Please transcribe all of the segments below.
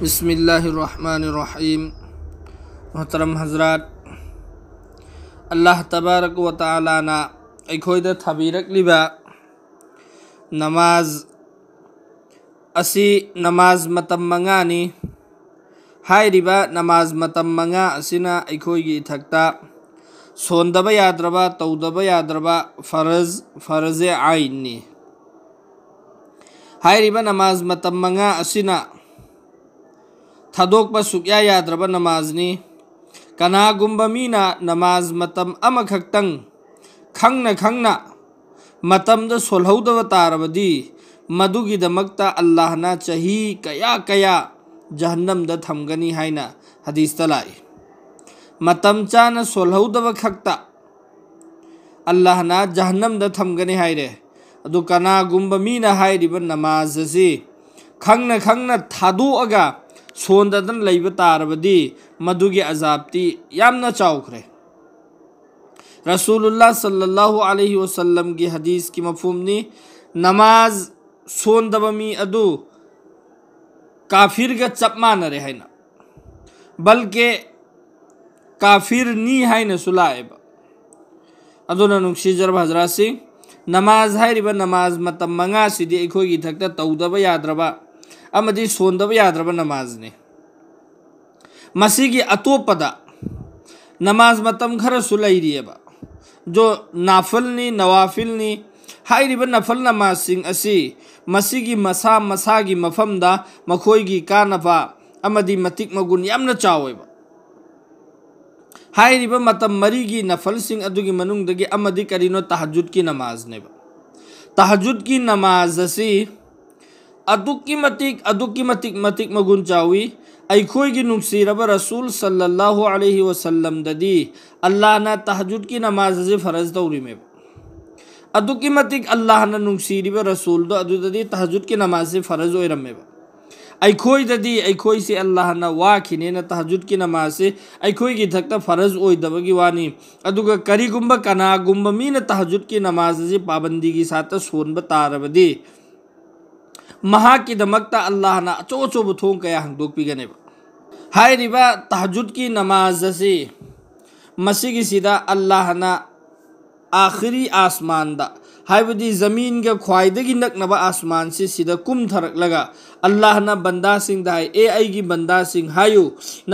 بسم الله الرحمن الرحيم محترم حضرات الله تبارك وتعالى تعالی نا اکھوئی دے تھبیرک لیبا نماز اسی نماز متم منگا نی ہائی ریبا نماز متم منگا اسی نا اکھوئی گی تھکتا سوندب یادربا تودب یادربا فرض فرض عائن نی ہائی ریبا نماز متم منگا اسی نا थादोकप सुक्या याद्रब नमाजनी कनागुम्ब मीना नमाज मतम अमखक्तंग खंगना खंगना मतमद सोलहौदव तारबदी मदुगिदमक्ता अल्लाहना चही कया कया जहन्नमद थमगनी हाइना हदीस तलाई मतम चान सोलहौदव खक्ता अल्लाहना जहन्नमद थमगनी हाइरे अदु कनागुम्ब मीना हाइरिब नमाज जी खंगना खंगना थादोअगा ꯁꯣꯟꯗꯗꯅ ꯂꯩꯕ ꯇꯥꯔꯕꯗꯤ ꯃꯗꯨꯒꯤ ꯑꯖꯥꯕꯇꯤ ꯌꯥꯝꯅ ꯆꯥꯎꯈ꯭ꯔꯦ रसूलुल्लाह सल्लल्लाहु अलैहि वसल्लम की हदीस की मफहूमनी नमाज सोंदब अदु काफिर का चपमा न रहे ना बल्कि काफिर नी है ना सुलाएब अदुना नुसीजर हजरा सिंह नमाज है रिबा नमाज मतम मंगा सिदी अखोगी थकता तौदब याद्रबा सोदब नमाज ने अतोपद नमाज मतम खरसुब जो नाफल नी नवाफिल नी नफल नमाज सिंह मसी मसा मसा की मफमद मखोई की मतिक मगुन याम चाव मतम मरी की नफल सिंह अदुगी कहीनो की नमाज नेब तहजुद की नमाज असी अदुक्की मतिक अदुक्की मतिक मतिक मगुन चावी अखोगी नुसीरब रसूल सल्लल्लाहु अलैहि वसल्लम ददी अल्लाह ना तहजुद की नमाज से फरज तौरी में अदुक्की मतिक अल्लाह ना नुसीरब रसूल दो अदु ददी तहजुद की नमाज से फरज ओरमे अखोई ददी अखोई से अल्लाह ना वाखिने ना तहजुद की नमाज से अखोई की धक्ता फरज ओदबगी वानी करी अदुगा करीगुंबा कनागुंबा मीना तहजुद की नमाज से पाबंदी की साथ सोनब तारबदी महाकिदमकता अल्लाह ना अचो अचोब थो कया हंगदोपीगने तहजुद की नमाज से मसीगी सीधा अल्लाह ना आखिरी आसमान दा हाइबदी जमीन के ख्वाई नकनब आसमान से कम थरकलगा अल्लाह न बंदा सिंह दाय ए आई बंदा सिंह हायु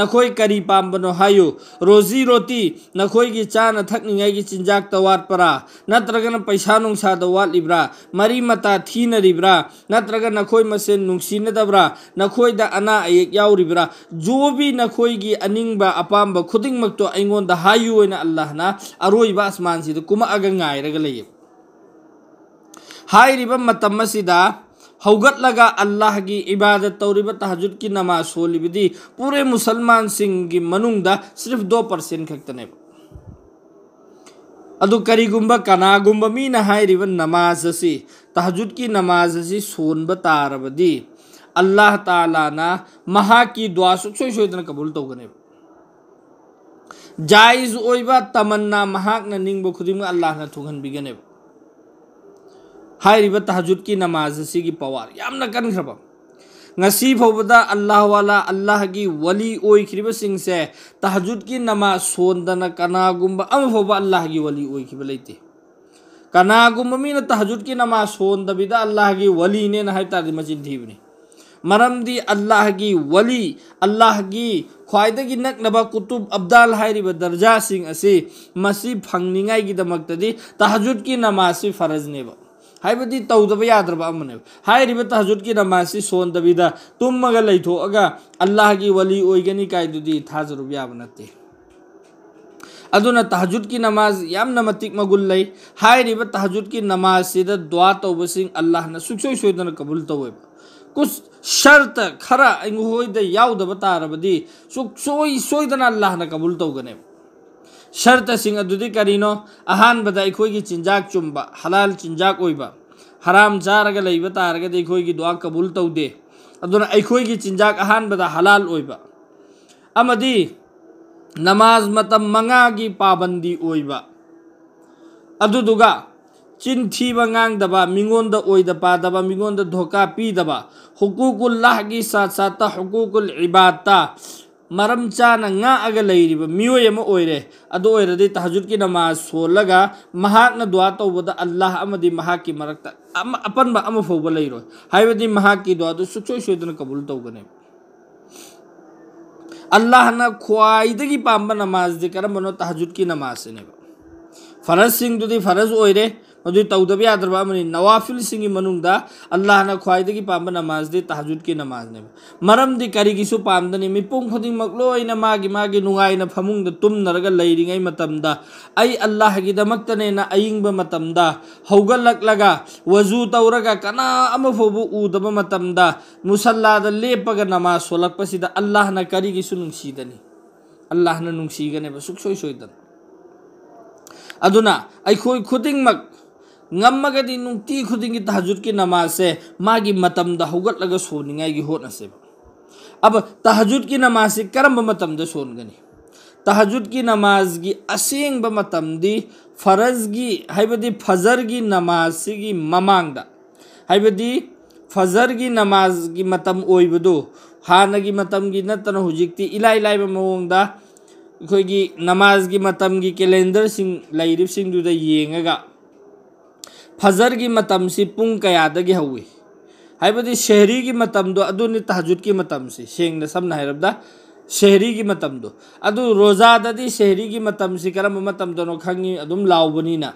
नखोई करी पाबनो हायु रोजी रोटी नखोई की चा थकनी की चिंजाक तवार परा नत्रगन पैसा नुसाद दवाल मरी मता थी नरिब्रा नत्रगन नखोई मसे नुसी नदबरा नखोई अना अयक याउरिब्रा जो भी नखोई की अनिंग अपाब खुद तो अगोद हायु अल्लाह अरोब आसमान से कुम अग हाइरिब मतम अल्लाह की इबादत तौरीब तहजुद की नमाज होली पूरे मुसलमान सिंह की मनुंगद सिर्फ दो परसेंट खतने अदु करीगुंब मीन मीना नमाज से तहजुद की नमाज से सोनब तारबदी अल्लाह तालाना की दुआ सुक्सोई सोइदन कबूल तौगने जायज ओइबा तमन्ना महाक निब खुद अल्लाह ना भीगने बिगने हजुद की नमाज से पवार कनख्रब नसी फौबद अल्लाह वाला अल्लाह की वली ओब से तहजुद की नमाज सोंदन कनागुम्बा अल्लाह की वली ओबे कनागुम मीन तहजुद की नमाज भीद अल्लाह की वली ने नहता मजिद धीबनी मरम दी अल्लाह की वली अल्लाह की ख्वाद की नक्नब कुतुब अब्दाल दर्जा सिंह असी फंगनी तहजुद की नमाज से फरज नेब हाइबदी तौदब यादब अमने तहजुद की नमाजी सोनदीद तुम लेथोग अल्लाह की वली ओगनी कायदी थाजरुब याब नते तहजुद की नमाज यामना मतिक मगुल लई तहजुद की नमाज से दुआ तब सिंह अल्लाह ने सुक्सोय सोयदन कबूल तौब कुछ शर्त खरा इंगोइद याउदब तारबदी सुक्सोय सोयदन अल्लाह कबूल तौगने शर्त करीनो अहान बदा अहानद चिंजाक चुम्ब हलाल चिंजाक हराम चारग तारगद दुआ कबूल तौदे अखोई की चिंजाक अहान बदा हलाल अमदी नमाज मतम मंगा की पाबंदी अदुदुगा चिन थीब मिगोंद पादब मिगोंद धोखा पीदब हुकूकुल्लाह की साथ साथ हुकूकुल इबादता मरम चागरे तहजुद की नमाज सोलगा दुआ तब तो अल्लाह की मरक्त अपनब लेरोदी दुआ तो सुचो सुन कबूल तौगने अल्लाह खाई पाब नमाज दी करम तहजुद की नमाज सेने फरज सिंह दुदी फरज ओर तौदबादी नवाफिल अल्लाहन ख्वाई पाब नमाजदे तहजुद की नमाजने मरमदी करी की खुद मिपुदों मांगी फमुंग तुम्हारा लेरी ई अल्लाहने अब वजू तौर कना उदब मुसल्ला लेपग नमाज सोलपसीद अल्लाहन करी की अल्लाहन सुख सोई सोईद अखोई खुद की ꯅꯨꯡꯇꯤ ꯈꯨꯗꯤꯡꯒꯤ ꯇꯍꯖꯨꯠꯀꯤ ꯅꯃꯥꯖꯁꯦ ꯃꯥꯒꯤ ꯃꯇꯝꯗ सोनी ꯁꯣꯟꯅꯤꯡꯉꯥꯏꯒꯤ ꯍꯣꯠꯅꯁꯦꯕ अब तहजुद की नमाज करम मतम सोनगनी तहजुद की नमाज की असेंब मतम फरज की है फजर की नमाज की ममांग है फजर की नमाज की मतम ओबदो हाने की मतम की नतना हुजिकती इलाई नमाज की मतम की कैलेंडर सिंह लाइरिब सिंग दुदा फजर की मतम से पुंग कयादगी हवे हाइबदी शहरी की मतम दो अदुनि तहजुद की मतम से शेंग ने समना हैरबदा शहरी की मतम दो अदु रोजाददी शहरी की मतम से करम मतम दोनो खंगी अदुम लावबनी ना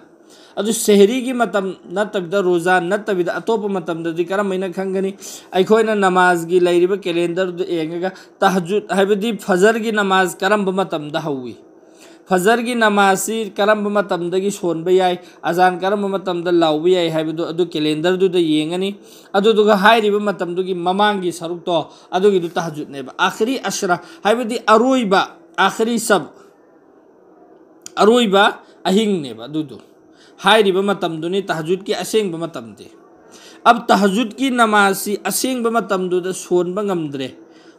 अदु शहरी की मतम नतबिदा रोजा नतबिदा अतोप मतम ददी करम इन खंगनी अखोइना नमाज की लैरिब कैलेंडर दो एंगा तहजुद हाइबदी फजर की नमाज करम मतम द हवी फजर की नमाज़ करम सोन जाए अजान करम लाब जाए कैलेंदर येगनी ममान की सरुक तो आखरी आखिरी अशरा अरब आखिरी सब अरब अहिंगने तहजुद की असेंबे अब तहजुद की नमाज़ असेंबे सोनबंगमद्रे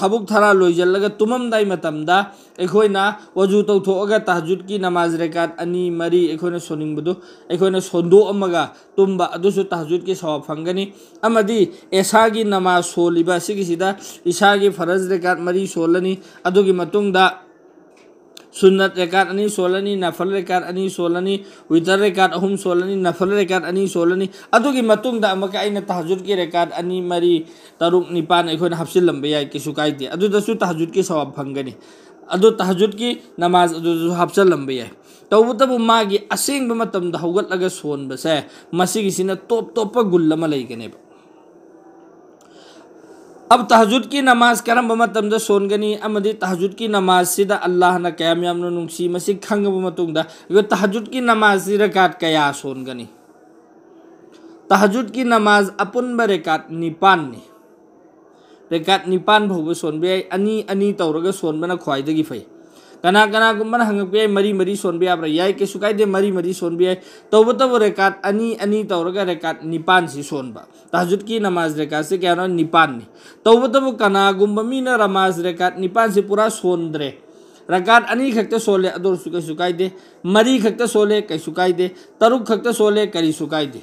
थबुक थरा लोजल तुमम अखोना वजू तौथोग तहजुद की नमाज रेकात अनी मरी अखोन सोनीबद सोंदोम तुम तहजुद की सवाब फंगनी एसा की नमाज सोलीब इसा की फरज रेकात मरी सोलनी सुन्नत रेकात अनी सोलनी नफल रेकात अनी सोलनी वितर रेकात अहम सोलनी नफल रेकात अनी सोलनी अदुगी मतुंग दा मका आइन तहजुद की रेकात अनी मरी तरुक निपान एखोन हफसिल लंबे सुकाई किसु अदु दसु तहजुद की सवाब फंगनी अदु तहजुद की नमाज अदु हफसिल लंबे याय तब मागी असेंग बमतम दहुगत लगे सोन बसे मसी किसी ने टॉप टॉप गुल्लम गुल्लम लेगनेब अब तहजुद की नमाज करम बमतम सोनगनी तहजुद की नमाज अल्लाह क्यासी खब तहजुद की नमाज रेकात क्या सोनगनी तहजुद की नमाज अपुनब रेकात निपान ने रेकात निपान भौब सोनब अनी अनी तौर सोनबना ख्वाई फई कना कना हंगप याई मरी मरी सोनब याब्रा याई कैसु कायदे मरी मरी सोनब याई तब तब रेकात अनी अनी तौरग रेकात निपान से सोनब तहजुद की नमाज रेकात से क्या निपान ने तब तब कनागुम मीना नमाज रेकात निपान से पूरा सोन सोनद्रे रकात अनी खक्त सोले सुख कैसु दे मरी खक्त सोले कैसु दे तरुक खक्त सोले करीसु दे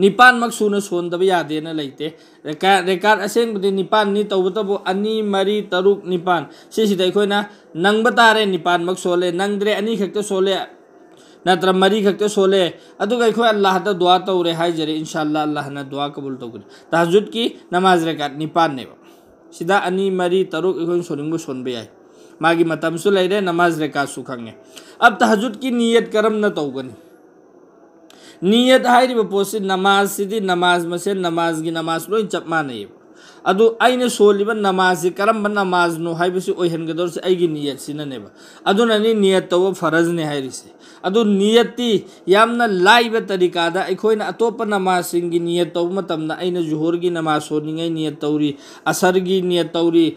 ꯅꯤꯄꯥꯟꯃꯛ सून ꯁꯣꯟꯗꯕ लेते रेका ꯔꯦꯀꯥꯔꯠ ꯑꯁꯦꯡꯕꯗꯤ ꯅꯤꯄꯥꯟꯅꯤ तब ꯑꯅꯤ ꯃꯔꯤ तरुक निपान ꯁꯤꯁꯤꯗ नंब तारे ꯇꯥꯔꯦ ꯅꯤꯄꯥꯟꯃꯛ ꯁꯣꯜꯂꯦ ꯅꯪꯗ꯭ꯔꯦ अनीखक्त सोले नत्र मरीखक्त सोले अल्लाह दुआ तौरे हाइजरे इनशाला अल्लाह दुआ कबूल तौगरे तहजुद की नमाज रकात निपान ने अनी मरी तरुक अखो सोनिंगबो सोनबे मागी मतम नमाज रेका सु खंगे अब तहजुद की नियत करम न तौगनी नियत है पोसे नमाज से नमाज मसे नमाज की नमाज लो चप मानब अदु अने सोलीब नमाज करम नमाज नो है से नियत सिनेब नियत तब फरज ने अदु नियति लाइब तरीका दा अतोप नमाज सिंह नियत तब मतमना जुहर की नमाज सोनी नियत तौरी असर की नियत तौरी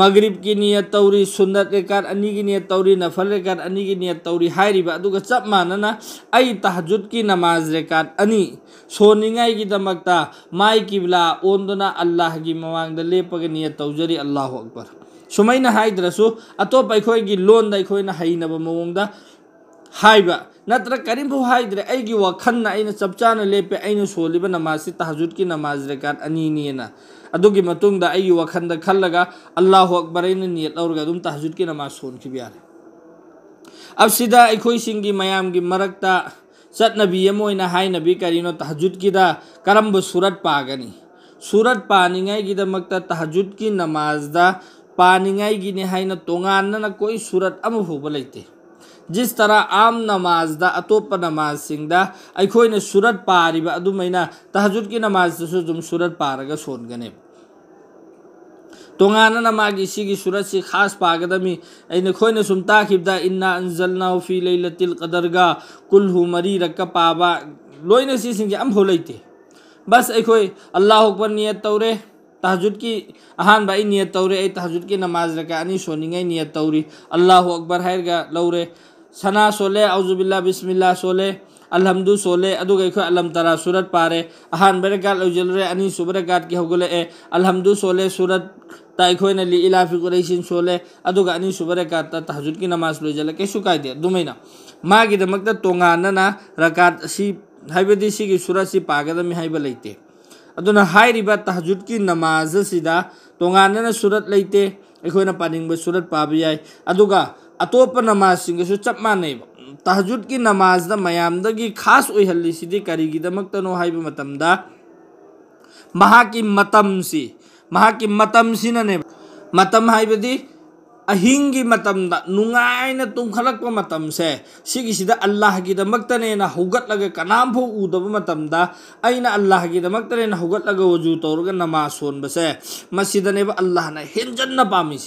मगरीब की नियत तौरी सुन्नत रिकात अनी की नियत तौरी नफल रिकात अनी की नियत तौरी हाइरिबा अदुगा चप मानना अई तहजुद की नमाज रिकात अनी सोनिंगाई की दमकता माई किबला ओंदना अल्लाह की मवांग लेप की नियत तौजरी अल्लाह अकबर सुमैना हाइद्रसु अतोप अखोई की लोन अखोईना हईनब मवोंग हाइबा नत्र करीम भू हाइद्रे अई वखन अन चपचान लेपे अन सोलिब नमाज से तहजुद की नमाज रिकात अनी नियना अदुगी मतुंग वखंद खल्लगा अल्लाह अकबर इन तहजुद की नमाज सोन की बियार अब सिदा सिंह की मयाम की मरकता चटनबी अम ओइना तहजुद की दा करम्ब सूरत पागनी सूरत पानिंगाई की तहजुद की नमाज दा पानिंगाई की निहाइन ना कोई सूरत अम फूब लेते जिस तरह आम नमाज अतोप नमाज अखोने सूरत पारीब तहजुद की नमाज सूरत पारग सोनगने तोान मागी इसी सूरत से खास पागदमी अखोने सूम ताब इन्ना अंजलना फी लई लतिल कदरगा कुल्हु मरी रक्का पाबा लोने हो लेते बस अखो अल्लाह अकबर नियत तौर तहजुद की अहम नियत तौरे तहजुद की नमाज रखा सोनी नियत तौरी अल्लाह अकबर है लौरे सना सोले अवजुबिल्ला बिस्मिल्ला सोले अलहमदू सोले अखो अलम तरा सूरत पारे अहान बेरकात लौजलरे अनी सुबरकात की हौगले अलहमदू सोले सूरत तखोन ली इलाफी कुरैसिन सोले अदुगा अनी सुबरकात तहजुद की नमाज लौजले कैसु कायदे दुमना मादम तोंगानना रकात सी सूरत से पागदमी हाइब लेते तहजुद की नमाज सीदा तोंगानना सूरत लेते अखोन पानिंग सूरत पाब जाए अतोप नमाज से चप मान तहजुद की नमाज मयामद की खास उहलिदे करीगीदमको है मतम है अहिंगीद नुना तुखलप से अल्लाह कीदमने हूगतलग कनाम उदब अल्लाह कीदमने हूगतलग वजू तौर नमाज सोनबसे अल्लाह हेंजन पाई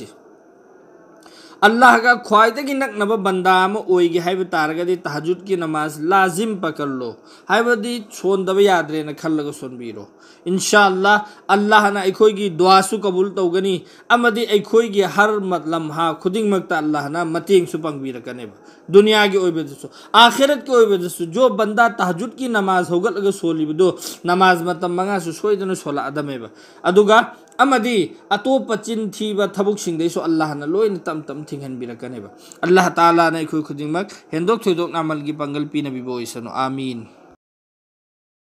अल्लाह का ख्वाई की नकनब बंदा ओगे है तारगे तहजुद की नमाज लाजिम पकड़ लो है यादरे न खल भी रो इनशाला अल्लाह अखोगी दुआसु कबूल तौगनी अखोगी हर मतलब लम्हा खुदिंग अल्लाह पंगीरकने दुनिया के आखिरत के जो बंदा तहजुद की नमाज होगल सोलीबो नमाज मतम मंगा सोलह सोलह amadi atau chin thiba thabuk singde so allah na loin tam tam thinghen birakane ba allah taala na khu khujing mak hendok nama lagi panggil pi pina bi sano. amin